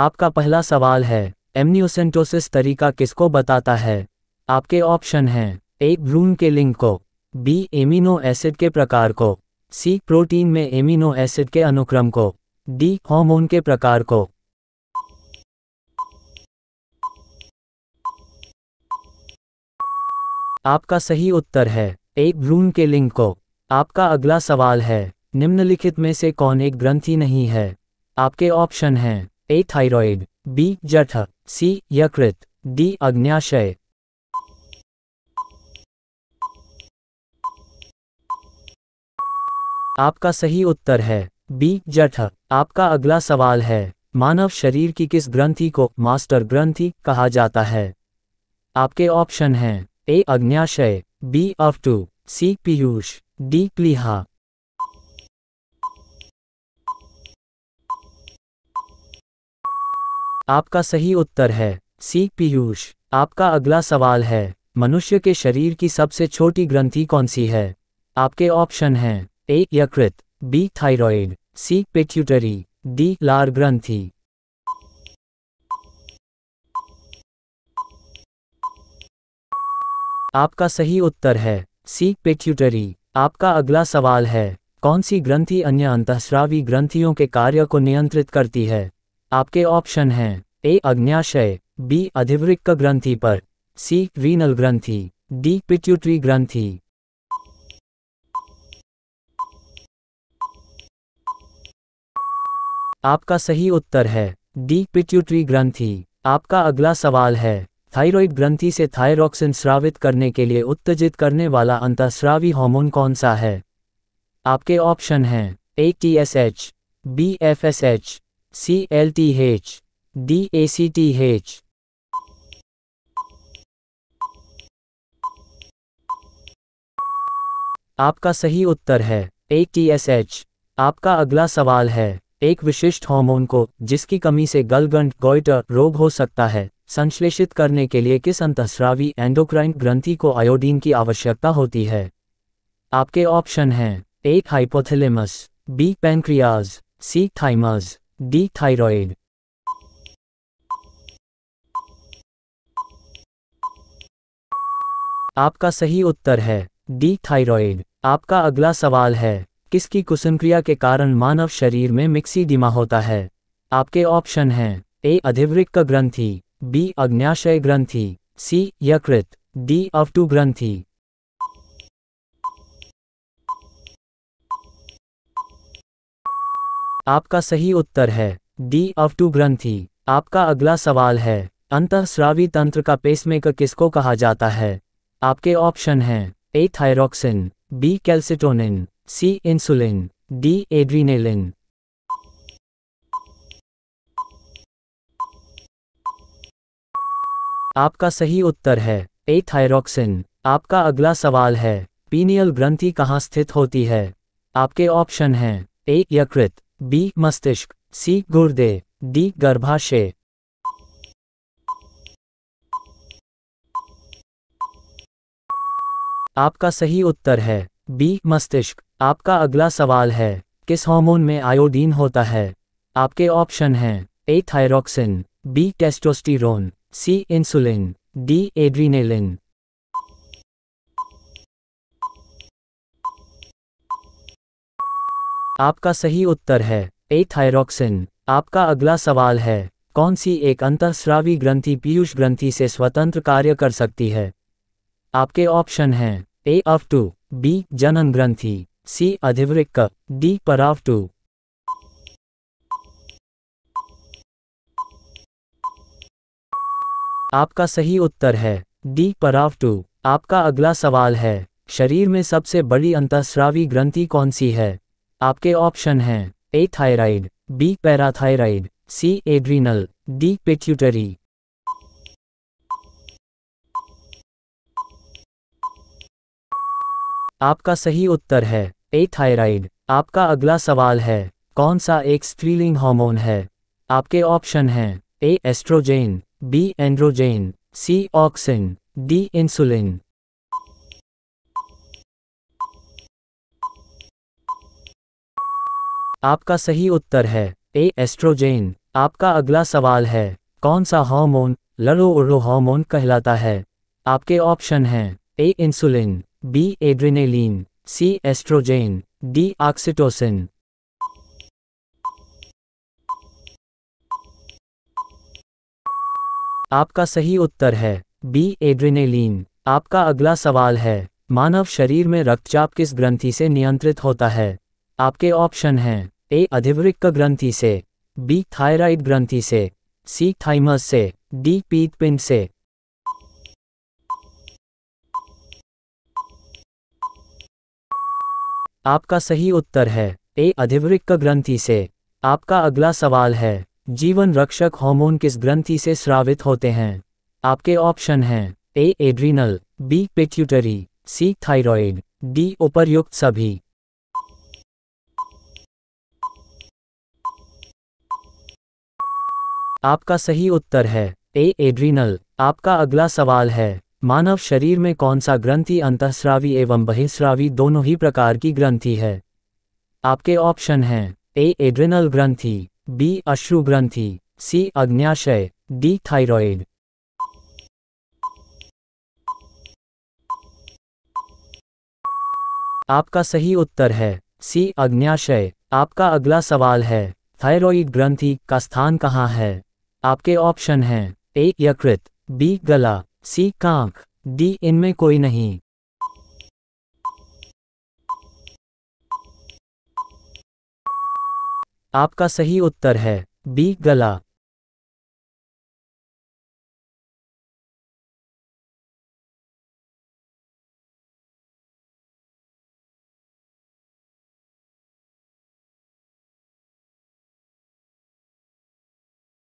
आपका पहला सवाल है एमनियोसेंटोसिस तरीका किसको बताता है आपके ऑप्शन हैं एक ब्रून के लिंक को बी एमिनो एसिड के प्रकार को सी प्रोटीन में एमिनो एसिड के अनुक्रम को डी हार्मोन के प्रकार को आपका सही उत्तर है एक ब्रून के लिंक को आपका अगला सवाल है निम्नलिखित में से कौन एक ग्रंथि नहीं है आपके ऑप्शन हैं ए थायराइड बी जठ सी यकृत डी अग्न्याशय आपका सही उत्तर है बी जठ आपका अगला सवाल है मानव शरीर की किस ग्रंथि को मास्टर ग्रंथि कहा जाता है आपके ऑप्शन हैं ए अग्न्याशय बी अफ टू सी पीयूष डी प्लीहा आपका सही उत्तर है सी पीयूष आपका अगला सवाल है मनुष्य के शरीर की सबसे छोटी ग्रंथि कौन सी है आपके ऑप्शन हैं ए यकृत B thyroid C pituitary D लार ग्रंथि आपका सही उत्तर है सी पेट्यूटरी आपका अगला सवाल है कौन सी ग्रंथि अन्य अंतःस्रावी ग्रंथियों के कार्य को नियंत्रित करती है आपके ऑप्शन हैं ए अग्न्याशय बी अधिवृक्क ग्रंथि पर सी रीनल ग्रंथि डी पिट्यूटरी ग्रंथि आपका सही उत्तर है डी पिट्यूटरी ग्रंथि आपका अगला सवाल है थायराइड ग्रंथि से थायरोक्सिन स्रावित करने के लिए उत्तेजित करने वाला अंतस्रावी हार्मोन कौन सा है आपके ऑप्शन हैं A T S H B F S H C L T H DACTH आपका सही उत्तर है ए टी एस एच आपका अगला सवाल है एक विशिष्ट हार्मोन को जिसकी कमी से गलगंड गोइटर रोग हो सकता है संश्लेषित करने के लिए किस अंतस्रावी एंडोक्राइन ग्रंथि को आयोडीन की आवश्यकता होती है आपके ऑप्शन हैं एक hypothalamus B pancreas C thymus D thyroid आपका सही उत्तर है डी थायराइड आपका अगला सवाल है किसकी क्रिया के कारण मानव शरीर में मिक्सी दिमा होता है आपके ऑप्शन हैं ए अधिवृक्क ग्रंथि बी अग्न्याशय ग्रंथि सी यकृत डी अवटू ग्रंथि आपका सही उत्तर है डी अवटू ग्रंथि आपका अगला सवाल है अंतःस्रावी तंत्र का पेसमेकर किसको कहा जाता है आपके ऑप्शन हैं A thyroxine B calcitonin C insulin D adrenaline आपका सही उत्तर है ए थायरोक्सिन आपका अगला सवाल है पीनियल ग्रंथि कहाँ स्थित होती है आपके ऑप्शन हैं ए यकृत बी मस्तिष्क सी गुर्दे डी गर्भाशय आपका सही उत्तर है बी मस्तिष्क आपका अगला सवाल है किस हार्मोन में आयोडीन होता है आपके ऑप्शन हैं A thyroxine B testosterone C insulin D adrenaline आपका सही उत्तर है ए थायरोक्सिन आपका अगला सवाल है कौन सी एक अंतःस्रावी ग्रंथि पीयूष ग्रंथि से स्वतंत्र कार्य कर सकती है आपके ऑप्शन हैं ए अफ टू बी जनन ग्रंथि सी अधिवृक्क डी पराव टू आपका सही उत्तर है डी पराव टू आपका अगला सवाल है शरीर में सबसे बड़ी अंतस्रावी ग्रंथि कौन सी है आपके ऑप्शन हैं A thyroid B parathyroid C adrenal D pituitary आपका सही उत्तर है ए थायराइड आपका अगला सवाल है कौन सा एक स्त्रीलिंग हार्मोन है आपके ऑप्शन हैं A oestrogen B androgen C auxin D insulin आपका सही उत्तर है ए एस्ट्रोजेन आपका अगला सवाल है कौन सा हार्मोन लड़ो उड़ो हार्मोन कहलाता है आपके ऑप्शन हैं A insulin B adrenaline C oestrogen D oxytocin आपका सही उत्तर है बी एड्रेनेलिन आपका अगला सवाल है मानव शरीर में रक्तचाप किस ग्रंथि से नियंत्रित होता है आपके ऑप्शन हैं ए अधिवृक्क ग्रंथि से बी थायराइड ग्रंथि से सी थाइमस से डी पीत पिंड से आपका सही उत्तर है ए अधिवृक्क ग्रंथि से आपका अगला सवाल है जीवन रक्षक हार्मोन किस ग्रंथि से स्रावित होते हैं आपके ऑप्शन हैं A adrenal B pituitary C thyroid D उपरयुक्त सभी आपका सही उत्तर है ए एड्रीनल आपका अगला सवाल है मानव शरीर में कौन सा ग्रंथि अंतस्रावी एवं बहिस्रावी दोनों ही प्रकार की ग्रंथि है आपके ऑप्शन हैं ए एड्रेनल ग्रंथि बी अश्रु ग्रंथि सी अग्न्याशय डी थायराइड आपका सही उत्तर है सी अग्न्याशय आपका अगला सवाल है थायराइड ग्रंथि का स्थान कहाँ है आपके ऑप्शन हैं ए यकृत बी गला सी कांक डी इनमें कोई नहीं आपका सही उत्तर है बी गला